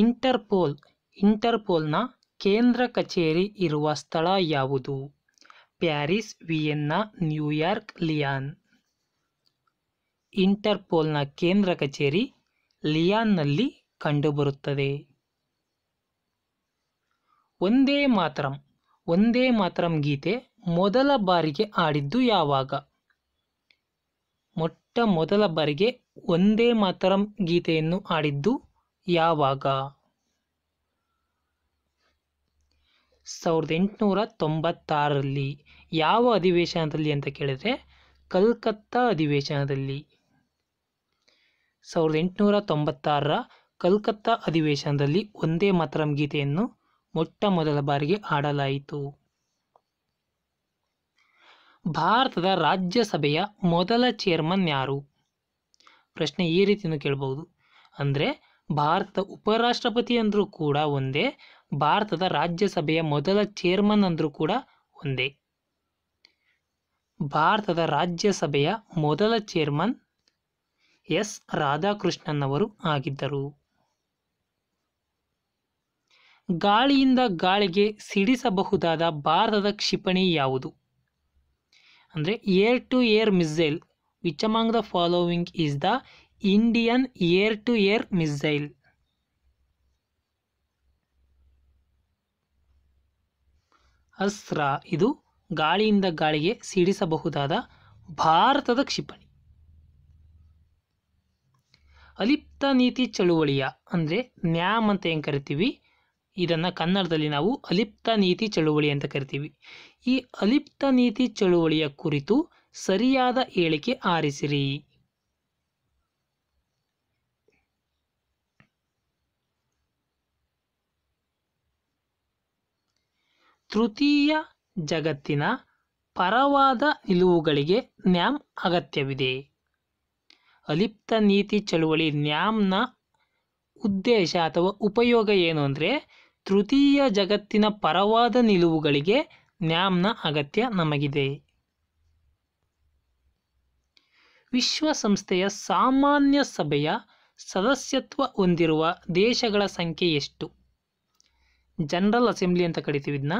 Interpol ಇಂಟರ್ಪೋಲ್ನ ಕೇಂದ್ರ ಕಚೇರಿ ಇರುವ ಸ್ಥಳ ಯಾವುದು ಪ್ಯಾರಿಸ್ ವಿಯೆನ್ನಾ ನ್ಯೂಯಾರ್ಕ್ ಲಿಯಾನ್ ಇಂಟರ್ಪೋಲ್ನ ಕೇಂದ್ರ ಕಚೇರಿ ಲಿಯಾನ್ನಲ್ಲಿ ಕಂಡುಬರುತ್ತದೆ ಒಂದೇ ಮಾತರಂ ಒಂದೇ ಮಾತರಂ ಗೀತೆ ಮೊದಲ ಬಾರಿಗೆ ಆಡಿದ್ದು ಯಾವಾಗ ಮೊಟ್ಟ ಮೊದಲ ಬಾರಿಗೆ ಒಂದೇ ಮಾತರಂ ಗೀತೆಯನ್ನು ಆಡಿದ್ದು ಯಾವಾಗ ಸಾವಿರದ ಎಂಟುನೂರ ತೊಂಬತ್ತಾರರಲ್ಲಿ ಯಾವ ಅಧಿವೇಶನದಲ್ಲಿ ಅಂತ ಕೇಳಿದರೆ ಕಲ್ಕತ್ತಾ ಅಧಿವೇಶನದಲ್ಲಿ ಸಾವಿರದ ಎಂಟುನೂರ ತೊಂಬತ್ತಾರರ ಕಲ್ಕತ್ತಾ ಅಧಿವೇಶನದಲ್ಲಿ ಒಂದೇ ಮಾತರಂ ಗೀತೆಯನ್ನು ಮೊಟ್ಟ ಮೊದಲ ಬಾರಿಗೆ ಹಾಡಲಾಯಿತು ಭಾರತದ ರಾಜ್ಯಸಭೆಯ ಮೊದಲ ಚೇರ್ಮನ್ ಯಾರು ಪ್ರಶ್ನೆ ಈ ರೀತಿಯೂ ಕೇಳಬಹುದು ಅಂದರೆ ಭಾರತ ಉಪರಾಷ್ಟ್ರಪತಿ ಅಂದರೂ ಕೂಡ ಒಂದೇ ಭಾರತದ ರಾಜ್ಯಸಭೆಯ ಮೊದಲ ಚೇರ್ಮನ್ ಅಂದರೂ ಕೂಡ ಒಂದೇ ಭಾರತದ ರಾಜ್ಯಸಭೆಯ ಮೊದಲ ಚೇರ್ಮನ್ ಎಸ್ ರಾಧಾಕೃಷ್ಣನ್ ಅವರು ಆಗಿದ್ದರು ಗಾಳಿಯಿಂದ ಗಾಳಿಗೆ ಸಿಡಿಸಬಹುದಾದ ಭಾರತದ ಕ್ಷಿಪಣಿ ಯಾವುದು ಅಂದರೆ air to air missile which among the following is the Indian air to air missile Astra ಇದು ಗಾಳಿಯಿಂದ ಗಾಳಿಗೆ ಸಿಡಿಸಬಹುದಾದ ಭಾರತದ ಕ್ಷಿಪಣಿ ಅಲಿಪ್ತ ನೀತಿ ಚಳುವಳಿಯ ಅಂದರೆ ನ್ಯಾಮ್ ಅಂತ ಏನು ಕರಿತೀವಿ ಇದನ್ನು ಕನ್ನಡದಲ್ಲಿ ನಾವು ಅಲಿಪ್ತ ನೀತಿ ಚಳುವಳಿ ಅಂತ ಕರಿತೀವಿ ಈ ಅಲಿಪ್ತ ನೀತಿ ಚಳುವಳಿಯ ಕುರಿತು ಸರಿಯಾದ ಹೇಳಿಕೆ ಆರಿಸಿರಿ ತೃತೀಯ ಜಗತ್ತಿನ ಪರವಾದ ನಿಲುವುಗಳಿಗೆ ನ್ಯಾಮ್ ಅಗತ್ಯವಿದೆ ಅಲಿಪ್ತ ನೀತಿ ಚಳುವಳಿ ನ್ಯಾಮ್ನ ಉದ್ದೇಶ ಅಥವಾ ಉಪಯೋಗ ಏನು ಅಂದರೆ ತೃತೀಯ ಜಗತ್ತಿನ ಪರವಾದ ನಿಲುವುಗಳಿಗೆ ನ್ಯಾಮ್ನ ಅಗತ್ಯ ನಮಗಿದೆ ವಿಶ್ವಸಂಸ್ಥೆಯ ಸಾಮಾನ್ಯ ಸಭೆಯ ಸದಸ್ಯತ್ವ ಹೊಂದಿರುವ ದೇಶಗಳ ಸಂಖ್ಯೆ ಎಷ್ಟು ಜನರಲ್ ಅಸೆಂಬ್ಲಿ ಅಂತ ಕರಿತೀವಿ ಇದನ್ನ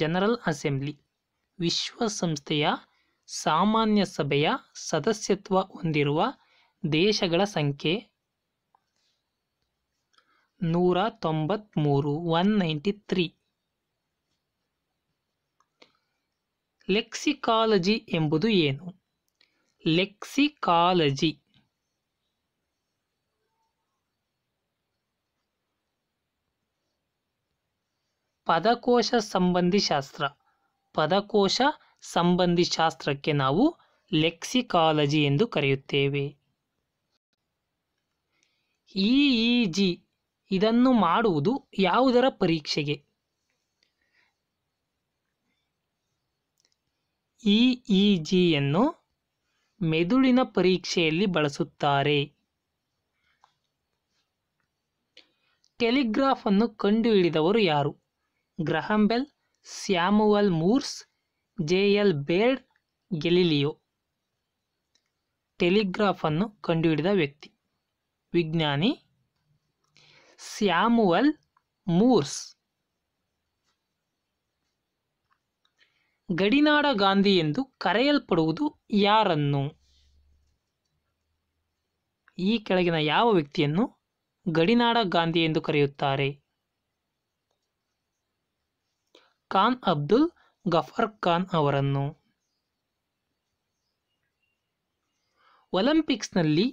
ಜನರಲ್ ಅಸೆಂಬ್ಲಿ ವಿಶ್ವಸಂಸ್ಥೆಯ ಸಾಮಾನ್ಯ ಸಭೆಯ ಸದಸ್ಯತ್ವ ಹೊಂದಿರುವ ದೇಶಗಳ ಸಂಖ್ಯೆ ನೂರ ತೊಂಬತ್ಮೂರು ಒನ್ ನೈಂಟಿ ತ್ರೀ ಲೆಕ್ಸಿಕಾಲಜಿ ಎಂಬುದು ಏನು ಲೆಕ್ಸಿಕಾಲಜಿ ಪದಕೋಶ ಸಂಬಂಧಿ ಶಾಸ್ತ್ರ ಪದಕೋಶ ಸಂಬಂಧಿ ಶಾಸ್ತ್ರಕ್ಕೆ ನಾವು ಲೆಕ್ಸಿಕಾಲಜಿ ಎಂದು ಕರೆಯುತ್ತೇವೆ ಇ ಜಿ ಇದನ್ನು ಮಾಡುವುದು ಯಾವುದರ ಪರೀಕ್ಷೆಗೆ ಇ ಜಿಯನ್ನು ಮೆದುಳಿನ ಪರೀಕ್ಷೆಯಲ್ಲಿ ಬಳಸುತ್ತಾರೆ ಟೆಲಿಗ್ರಾಫನ್ನು ಅನ್ನು ಕಂಡುಹಿಡಿದವರು ಯಾರು Graham Bell Samuel Morse J L Baird Galileo ಟೆಲಿಗ್ರಾಫನ್ನು ಕಂಡುಹಿಡಿದ ವ್ಯಕ್ತಿ ವಿಜ್ಞಾನಿ ಸ್ಯಾಮುವಲ್ ಮೂರ್ಸ್ ಗಡಿನಾಡ ಗಾಂಧಿ ಎಂದು ಕರೆಯಲ್ಪಡುವುದು ಯಾರನ್ನು ಈ ಕೆಳಗಿನ ಯಾವ ವ್ಯಕ್ತಿಯನ್ನು ಗಡಿನಾಡ ಗಾಂಧಿ ಎಂದು ಕರೆಯುತ್ತಾರೆ ಖಾನ್ ಅಬ್ದುಲ್ ಗಫರ್ ಖಾನ್ ಅವರನ್ನು ಒಲಿಂಪಿಕ್ಸ್ನಲ್ಲಿ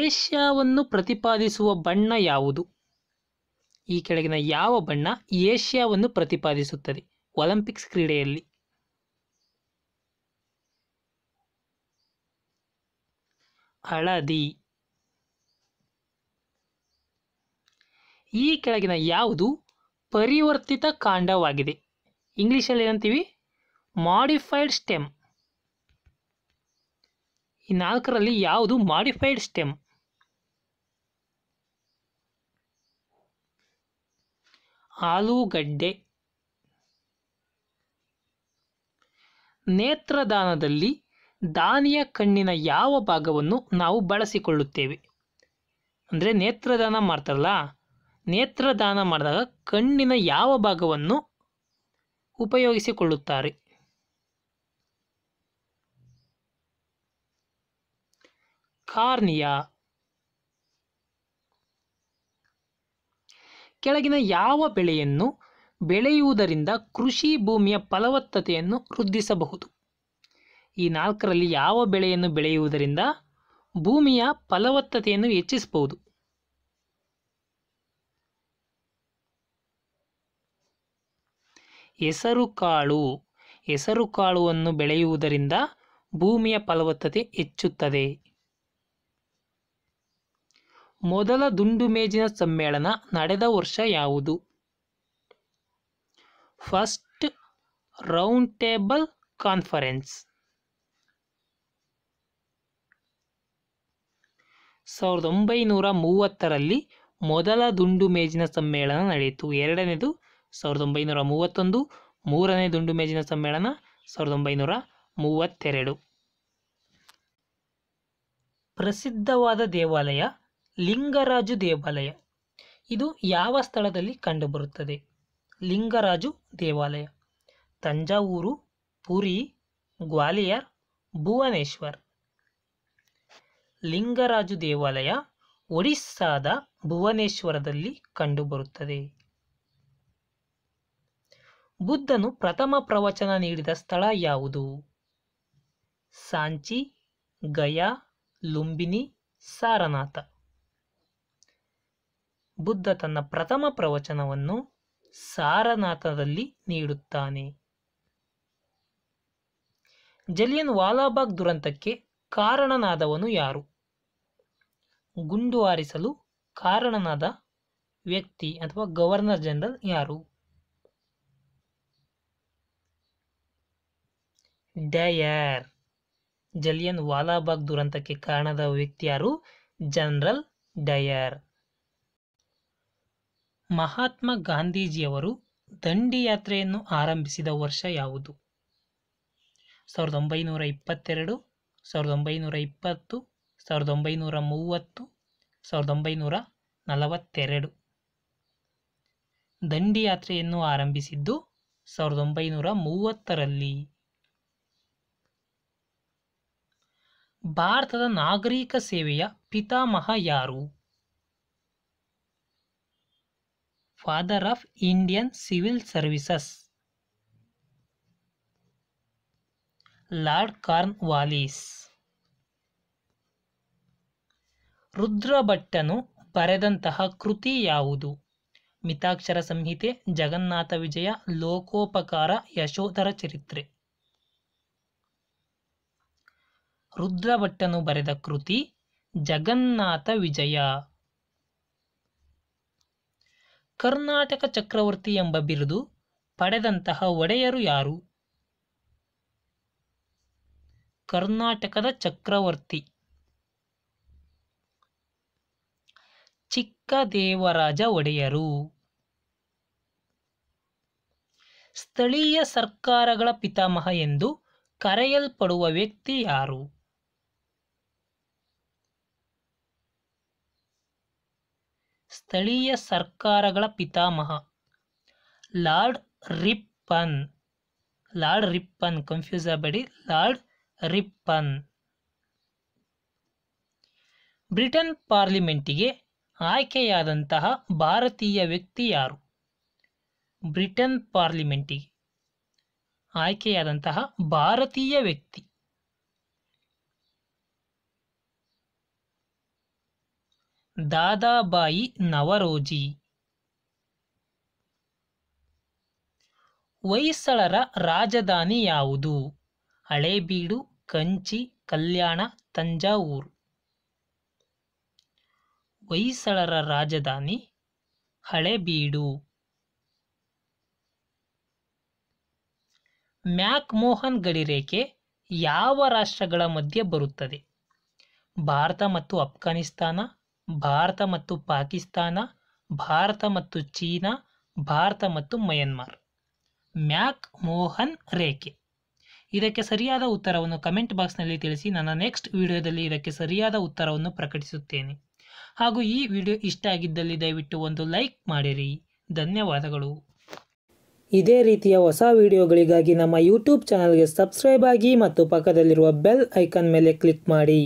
ಏಷ್ಯಾವನ್ನು ಪ್ರತಿಪಾದಿಸುವ ಬಣ್ಣ ಯಾವುದು ಈ ಕೆಳಗಿನ ಯಾವ ಬಣ್ಣ ಏಷ್ಯಾವನ್ನು ಪ್ರತಿಪಾದಿಸುತ್ತದೆ ಒಲಿಂಪಿಕ್ಸ್ ಕ್ರೀಡೆಯಲ್ಲಿ ಹಳದಿ ಈ ಕೆಳಗಿನ ಯಾವುದು ಪರಿವರ್ತಿತ ಕಾಂಡವಾಗಿದೆ ಇಂಗ್ಲೀಷಲ್ಲಿ ಏನಂತೀವಿ ಮಾಡಿಫೈಡ್ ಸ್ಟೆಮ್ ಈ ನಾಲ್ಕರಲ್ಲಿ ಯಾವುದು ಮಾಡಿಫೈಡ್ ಸ್ಟೆಮ್ ಆಲೂಗಡ್ಡೆ ನೇತ್ರದಾನದಲ್ಲಿ ದಾನಿಯ ಕಣ್ಣಿನ ಯಾವ ಭಾಗವನ್ನು ನಾವು ಬಳಸಿಕೊಳ್ಳುತ್ತೇವೆ ಅಂದರೆ ನೇತ್ರದಾನ ಮಾಡ್ತಾರಲ್ಲ ನೇತ್ರದಾನ ಮಾಡಿದಾಗ ಕಣ್ಣಿನ ಯಾವ ಭಾಗವನ್ನು ಉಪಯೋಗಿಸಿಕೊಳ್ಳುತ್ತಾರೆ ಕಾರ್ನಿಯಾ ಕೆಳಗಿನ ಯಾವ ಬೆಳೆಯನ್ನು ಬೆಳೆಯುವುದರಿಂದ ಕೃಷಿ ಭೂಮಿಯ ಫಲವತ್ತತೆಯನ್ನು ವೃದ್ಧಿಸಬಹುದು ಈ ನಾಲ್ಕರಲ್ಲಿ ಯಾವ ಬೆಳೆಯನ್ನು ಬೆಳೆಯುವುದರಿಂದ ಭೂಮಿಯ ಫಲವತ್ತತೆಯನ್ನು ಹೆಚ್ಚಿಸಬಹುದು ಹೆಸರುಕಾಳು ಹೆಸರುಕಾಳುವನ್ನು ಬೆಳೆಯುವುದರಿಂದ ಭೂಮಿಯ ಫಲವತ್ತತೆ ಹೆಚ್ಚುತ್ತದೆ ಮೊದಲ ದುಂಡು ಮೇಜಿನ ಸಮ್ಮೇಳನ ನಡೆದ ವರ್ಷ ಯಾವುದು ಫಸ್ಟ್ ರೌಂಡ್ ಟೇಬಲ್ ಕಾನ್ಫರೆನ್ಸ್ ಸಾವಿರದ ಒಂಬೈನೂರ ಮೂವತ್ತರಲ್ಲಿ ಮೊದಲ ದುಂಡು ಮೇಜಿನ ಸಮ್ಮೇಳನ ನಡೆಯಿತು ಎರಡನೇದು ಸಾವಿರದ ಒಂಬೈನೂರ ಮೂವತ್ತೊಂದು ಮೂರನೇ ದುಂಡು ಮೇಜಿನ ಸಮ್ಮೇಳನ ಸಾವಿರದ ಒಂಬೈನೂರ ಮೂವತ್ತೆರಡು ಪ್ರಸಿದ್ಧವಾದ ದೇವಾಲಯ ಲಿಂಗರಾಜು ದೇವಾಲಯ ಇದು ಯಾವ ಸ್ಥಳದಲ್ಲಿ ಕಂಡುಬರುತ್ತದೆ ಲಿಂಗರಾಜು ದೇವಾಲಯ ತಂಜಾವೂರು ಪುರಿ ಗ್ವಾಲಿಯರ್ ಭುವನೇಶ್ವರ್ ಲಿಂಗರಾಜು ದೇವಾಲಯ ಒಡಿಸ್ಸಾದ ಭುವನೇಶ್ವರದಲ್ಲಿ ಕಂಡುಬರುತ್ತದೆ ಬುದ್ಧನು ಪ್ರಥಮ ಪ್ರವಚನ ನೀಡಿದ ಸ್ಥಳ ಯಾವುದು ಸಾಂಚಿ ಗಯಾ ಲುಂಬಿನಿ ಸಾರನಾಥ ಬುದ್ಧ ತನ್ನ ಪ್ರಥಮ ಪ್ರವಚನವನ್ನು ಸಾರನಾಥದಲ್ಲಿ ನೀಡುತ್ತಾನೆ ಜಲಿಯನ್ ವಾಲಾಬಾಗ್ ದುರಂತಕ್ಕೆ ಕಾರಣನಾದವನು ಯಾರು ಗುಂಡು ಹಾರಿಸಲು ಕಾರಣನಾದ ವ್ಯಕ್ತಿ ಅಥವಾ ಗವರ್ನರ್ ಜನರಲ್ ಯಾರು ಡಯರ್ ಜಲಿಯನ್ ವಾಲಾಬಾಗ್ ದುರಂತಕ್ಕೆ ಕಾರಣದ ವ್ಯಕ್ತಿ ಯಾರು ಜನರಲ್ ಡಯರ್ ಮಹಾತ್ಮ ಗಾಂಧೀಜಿಯವರು ದಂಡಿಯಾತ್ರೆಯನ್ನು ಆರಂಭಿಸಿದ ವರ್ಷ ಯಾವುದು ಸಾವಿರದ ಒಂಬೈನೂರ ಇಪ್ಪತ್ತೆರಡು ಸಾವಿರದ ಒಂಬೈನೂರ ಇಪ್ಪತ್ತು ಸಾವಿರದ ಒಂಬೈನೂರ ಮೂವತ್ತು ಸಾವಿರದ ಒಂಬೈನೂರ ನಲವತ್ತೆರಡು ದಂಡಿಯಾತ್ರೆಯನ್ನು ಆರಂಭಿಸಿದ್ದು ಸಾವಿರದ ಒಂಬೈನೂರ ಮೂವತ್ತರಲ್ಲಿ ಭಾರತದ ನಾಗರಿಕ ಸೇವೆಯ ಪಿತಾಮಹ ಯಾರು father of Indian civil services Lord Cornwallis ರುದ್ರಭಟ್ಟನು ಬರೆದಂತಹ ಕೃತಿ ಯಾವುದು ಮಿತಾಕ್ಷರ ಸಂಹಿತೆ ಜಗನ್ನಾಥ ವಿಜಯ ಲೋಕೋಪಕಾರ ಯಶೋಧರ ಚರಿತ್ರೆ ರುದ್ರಭಟ್ಟನು ಬರೆದ ಕೃತಿ ಜಗನ್ನಾಥ ವಿಜಯ ಕರ್ನಾಟಕ ಚಕ್ರವರ್ತಿ ಎಂಬ ಬಿರುದು ಪಡೆದಂತಹ ಒಡೆಯರು ಯಾರು ಕರ್ನಾಟಕದ ಚಕ್ರವರ್ತಿ ಚಿಕ್ಕದೇವರಾಜ ಒಡೆಯರು ಸ್ಥಳೀಯ ಸರ್ಕಾರಗಳ ಪಿತಾಮಹ ಎಂದು ಕರೆಯಲ್ಪಡುವ ವ್ಯಕ್ತಿ ಯಾರು ಸ್ಥಳೀಯ ಸರ್ಕಾರಗಳ ಪಿತಾಮಹ Lord Ripon Lord Ripon confuse ಆಗಬೇಡಿ ಲಾರ್ಡ್ ರಿಪ್ಪನ್ ಬ್ರಿಟನ್ ಪಾರ್ಲಿಮೆಂಟಿಗೆ ಆಯ್ಕೆಯಾದಂತಹ ಭಾರತೀಯ ವ್ಯಕ್ತಿ ಯಾರು ಬ್ರಿಟನ್ ಪಾರ್ಲಿಮೆಂಟಿಗೆ ಆಯ್ಕೆಯಾದಂತಹ ಭಾರತೀಯ ವ್ಯಕ್ತಿ ದಾದಾಬಾಯಿ ನವರೋಜಿ ಹೊಯ್ಸಳರ ರಾಜಧಾನಿ ಯಾವುದು ಹಳೇಬೀಡು ಕಂಚಿ ಕಲ್ಯಾಣ ತಂಜಾವೂರು ಹೊಯ್ಸಳರ ರಾಜಧಾನಿ ಹಳೇಬೀಡು ಮ್ಯಾಕ್ಮೋಹನ್ ಗಡಿರೇಖೆ ಯಾವ ರಾಷ್ಟ್ರಗಳ ಮಧ್ಯೆ ಬರುತ್ತದೆ ಭಾರತ ಮತ್ತು ಅಫ್ಘಾನಿಸ್ತಾನ ಭಾರತ ಮತ್ತು ಪಾಕಿಸ್ತಾನ ಭಾರತ ಮತ್ತು ಚೀನಾ ಭಾರತ ಮತ್ತು ಮಯನ್ಮಾರ್ ಮ್ಯಾಕ್ ಮೋಹನ್ ರೇಖೆ ಇದಕ್ಕೆ ಸರಿಯಾದ ಉತ್ತರವನ್ನು ಕಮೆಂಟ್ ಬಾಕ್ಸ್ನಲ್ಲಿ ತಿಳಿಸಿ ನನ್ನ ನೆಕ್ಸ್ಟ್ ವಿಡಿಯೋದಲ್ಲಿ ಇದಕ್ಕೆ ಸರಿಯಾದ ಉತ್ತರವನ್ನು ಪ್ರಕಟಿಸುತ್ತೇನೆ ಹಾಗೂ ಈ ವಿಡಿಯೋ ಇಷ್ಟ ಆಗಿದ್ದಲ್ಲಿ ದಯವಿಟ್ಟು ಒಂದು ಲೈಕ್ ಮಾಡಿರಿ ಧನ್ಯವಾದಗಳು ಇದೇ ರೀತಿಯ ಹೊಸ ವಿಡಿಯೋಗಳಿಗಾಗಿ ನಮ್ಮ ಯೂಟ್ಯೂಬ್ ಚಾನಲ್ಗೆ ಸಬ್ಸ್ಕ್ರೈಬ್ ಆಗಿ ಮತ್ತು ಪಕ್ಕದಲ್ಲಿರುವ ಬೆಲ್ ಐಕನ್ ಮೇಲೆ ಕ್ಲಿಕ್ ಮಾಡಿ